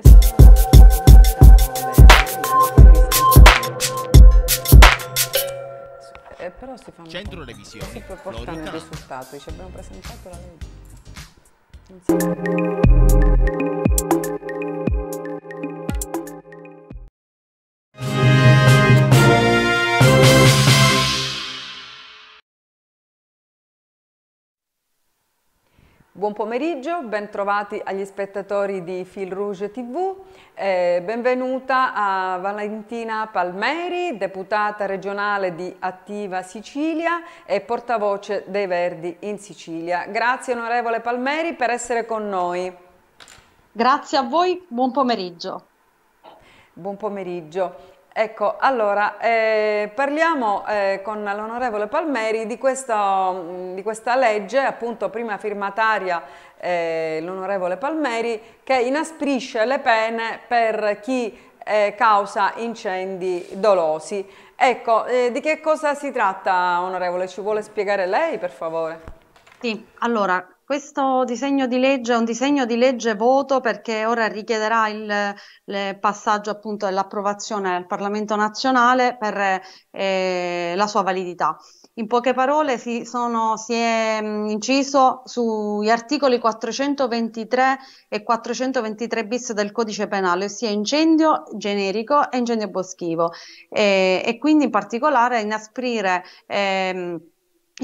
che sono... Eh, però si fanno Centro revisione. Si portano il risultato, ci abbiamo presentato la legge. Non si... Buon pomeriggio, bentrovati agli spettatori di Fil Rouge TV, eh, benvenuta a Valentina Palmeri, deputata regionale di Attiva Sicilia e portavoce dei Verdi in Sicilia. Grazie onorevole Palmeri per essere con noi. Grazie a voi, buon pomeriggio. Buon pomeriggio. Ecco, allora, eh, parliamo eh, con l'onorevole Palmeri di, questo, mm, di, questa legge, appunto prima firmataria eh, l'onorevole Palmeri, che inasprisce le pene per chi eh, causa incendi dolosi. Ecco, eh, di che cosa si tratta, onorevole? Ci vuole spiegare lei, per favore? Sì, allora, questo disegno di legge è un disegno di legge voto perché ora richiederà il, il passaggio appunto dell'approvazione al Parlamento nazionale per eh, la sua validità. In poche parole si, sono, si è mh, inciso sugli articoli 423 e 423 bis del codice penale, ossia incendio generico e incendio boschivo e, e quindi in particolare inasprire ehm,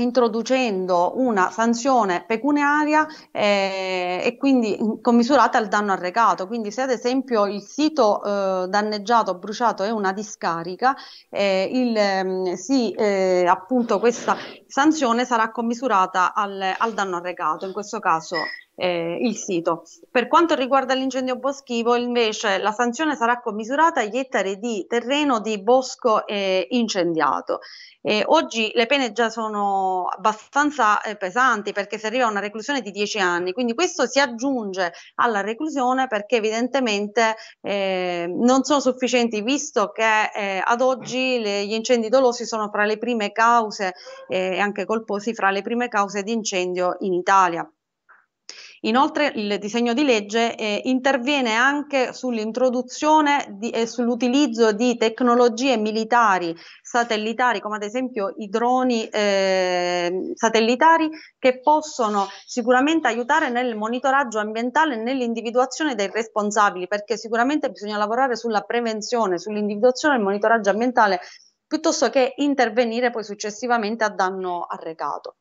introducendo una sanzione pecuniaria eh, e quindi commisurata al danno arrecato. Quindi se ad esempio il sito eh, danneggiato, bruciato è una discarica, eh, il, ehm, sì, eh, appunto questa sanzione sarà commisurata al, al danno arrecato. In questo caso eh, il sito. Per quanto riguarda l'incendio boschivo, invece, la sanzione sarà commisurata agli ettari di terreno di bosco eh, incendiato. Eh, oggi le pene già sono abbastanza eh, pesanti perché si arriva a una reclusione di 10 anni, quindi questo si aggiunge alla reclusione perché evidentemente eh, non sono sufficienti visto che eh, ad oggi le, gli incendi dolosi sono fra le prime cause eh, e anche colposi fra le prime cause di incendio in Italia. Inoltre il disegno di legge eh, interviene anche sull'introduzione di, e sull'utilizzo di tecnologie militari satellitari, come ad esempio i droni eh, satellitari, che possono sicuramente aiutare nel monitoraggio ambientale e nell'individuazione dei responsabili, perché sicuramente bisogna lavorare sulla prevenzione, sull'individuazione e il monitoraggio ambientale piuttosto che intervenire poi successivamente a danno arrecato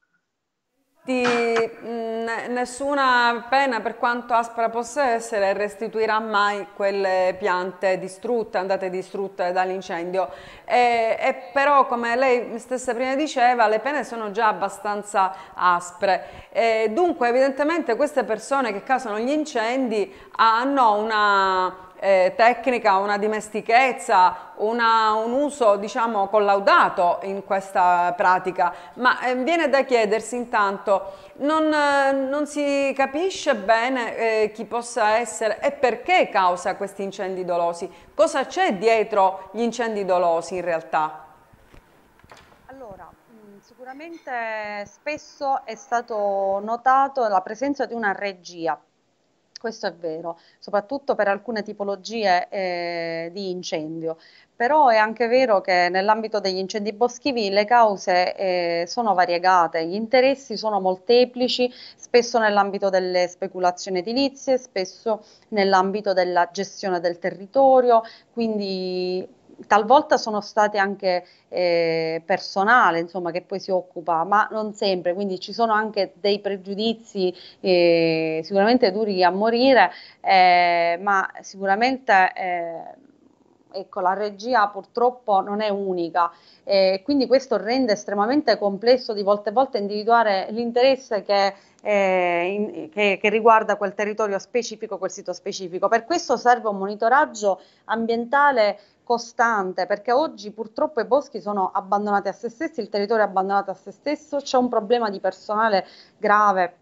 di mm, nessuna pena, per quanto aspra possa essere, restituirà mai quelle piante distrutte, andate distrutte dall'incendio. E, e, però, come lei stessa prima diceva, le pene sono già abbastanza aspre. E dunque, evidentemente queste persone che causano gli incendi hanno una eh, tecnica, una dimestichezza, una, un uso diciamo collaudato in questa pratica, ma eh, viene da chiedersi intanto non, eh, non si capisce bene eh, chi possa essere e perché causa questi incendi dolosi, cosa c'è dietro gli incendi dolosi in realtà? Mm, sicuramente spesso è stato notato la presenza di una regia questo è vero, soprattutto per alcune tipologie eh, di incendio, però è anche vero che nell'ambito degli incendi boschivi le cause eh, sono variegate, gli interessi sono molteplici, spesso nell'ambito delle speculazioni edilizie, spesso nell'ambito della gestione del territorio, quindi talvolta sono state anche eh, personale, insomma, che poi si occupa, ma non sempre, quindi ci sono anche dei pregiudizi eh, sicuramente duri a morire, eh, ma sicuramente eh, ecco, la regia purtroppo non è unica e quindi questo rende estremamente complesso di volte a volte individuare l'interesse che eh, in, che, che, riguarda quel territorio specifico, quel sito specifico. Per questo serve un monitoraggio ambientale costante, perché oggi purtroppo i boschi sono abbandonati a se stessi, il territorio è abbandonato a se stesso, c'è un problema di personale grave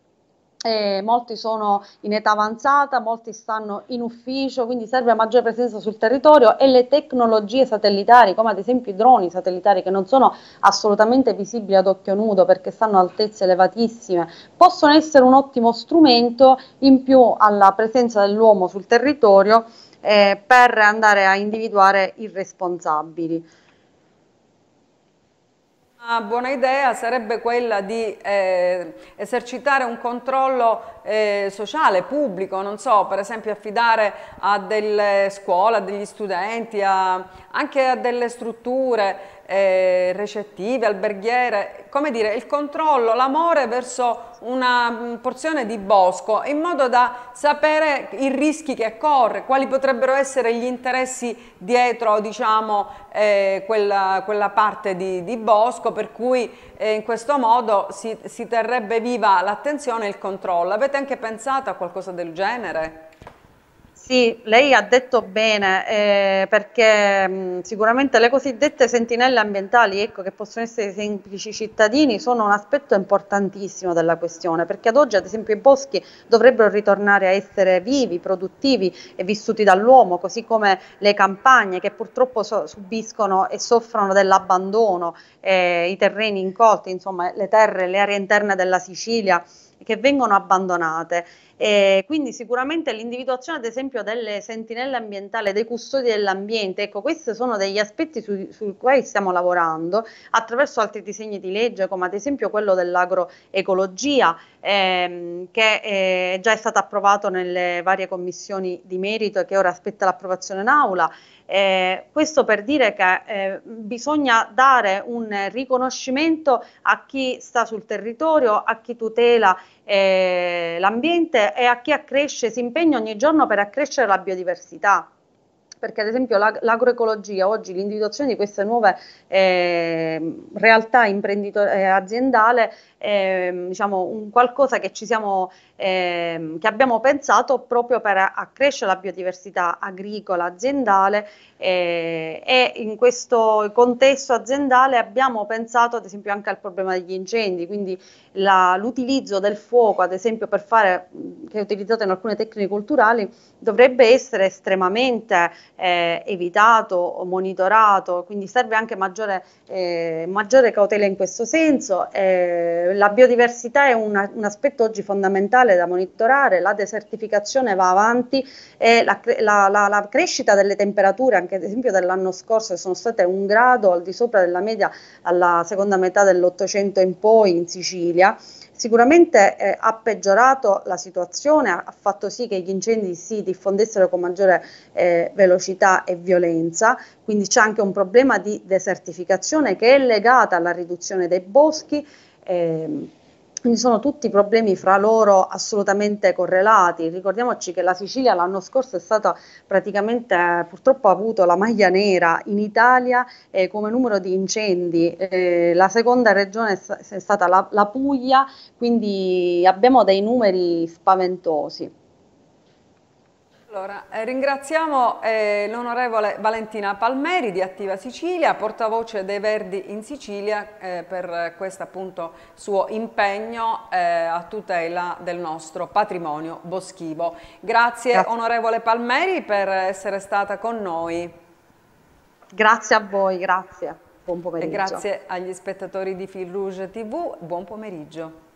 eh, molti sono in età avanzata, molti stanno in ufficio, quindi serve maggiore presenza sul territorio e le tecnologie satellitari, come ad esempio i droni satellitari che non sono assolutamente visibili ad occhio nudo perché stanno a altezze elevatissime, possono essere un ottimo strumento in più alla presenza dell'uomo sul territorio eh, per andare a individuare i responsabili. Una buona idea sarebbe quella di eh, esercitare un controllo eh, sociale, pubblico, non so, per esempio affidare a delle scuole, a degli studenti, a, anche a delle strutture eh, recettive, alberghiere, come dire il controllo, l'amore verso una mm, porzione di bosco in modo da sapere i rischi che corre, quali potrebbero essere gli interessi dietro diciamo, eh, quella, quella, parte di, di, bosco per cui eh, in questo modo si, si terrebbe viva l'attenzione e il controllo. Avete anche pensato a qualcosa del genere? Sì, lei ha detto bene, eh, perché mh, mm, sicuramente le cosiddette sentinelle ambientali, ecco, che possono essere semplici cittadini, sono un aspetto importantissimo della questione, perché ad oggi ad esempio i boschi dovrebbero ritornare a essere vivi, produttivi e vissuti dall'uomo, così come le campagne che purtroppo so subiscono e soffrono dell'abbandono, eh, i terreni incolti, insomma le terre, le aree interne della Sicilia che vengono abbandonate. E quindi sicuramente l'individuazione ad esempio delle sentinelle ambientali, dei custodi dell'ambiente, ecco questi sono degli aspetti su, su cui stiamo lavorando attraverso altri disegni di legge come ad esempio quello dell'agroecologia ehm, che eh, è già stato approvato nelle varie commissioni di merito e che ora aspetta l'approvazione in aula. Eh, questo per dire che eh, bisogna dare un riconoscimento a chi sta sul territorio, a chi tutela eh, l'ambiente e a chi accresce, si impegna ogni giorno per accrescere la biodiversità perché ad esempio l'ag- l'agroecologia, oggi l'individuazione di queste nuove eh, realtà imprenditor- eh, aziendale è ehm, diciamo, un qualcosa che, siamo, eh, che, abbiamo pensato proprio per accrescere la biodiversità agricola aziendale eh, e in questo contesto aziendale abbiamo pensato ad esempio anche al problema degli incendi, quindi la, l'utilizzo del fuoco ad esempio per fare, che è utilizzato in alcune tecniche culturali, dovrebbe essere estremamente eh, evitato, monitorato, quindi serve anche maggiore, eh, maggiore cautela in questo senso. Eh, la biodiversità è una, un aspetto oggi fondamentale da monitorare, la desertificazione va avanti e la, la, la, la crescita delle temperature, anche ad esempio dell'anno scorso, sono state un grado al di sopra della media alla seconda metà dell'Ottocento in poi in Sicilia. Sicuramente eh, ha peggiorato la situazione, ha fatto sì che gli incendi si diffondessero con maggiore eh, velocità e violenza, quindi c'è anche un problema di desertificazione che è legata alla riduzione dei boschi. Eh, quindi sono tutti problemi fra loro assolutamente correlati. Ricordiamoci che la Sicilia l'anno scorso è stata praticamente, purtroppo ha avuto la maglia nera in Italia eh, come numero di incendi. Eh, la seconda regione è, stata la, la Puglia, quindi abbiamo dei numeri spaventosi. Allora, eh, ringraziamo eh, l'onorevole Valentina Palmeri di Attiva Sicilia, portavoce dei Verdi in Sicilia eh, per questo appunto suo impegno eh, a tutela del nostro patrimonio boschivo. Grazie, Grazie onorevole Palmeri per essere stata con noi. Grazie a voi, grazie. Buon pomeriggio. E grazie agli spettatori di Film Rouge TV, buon pomeriggio.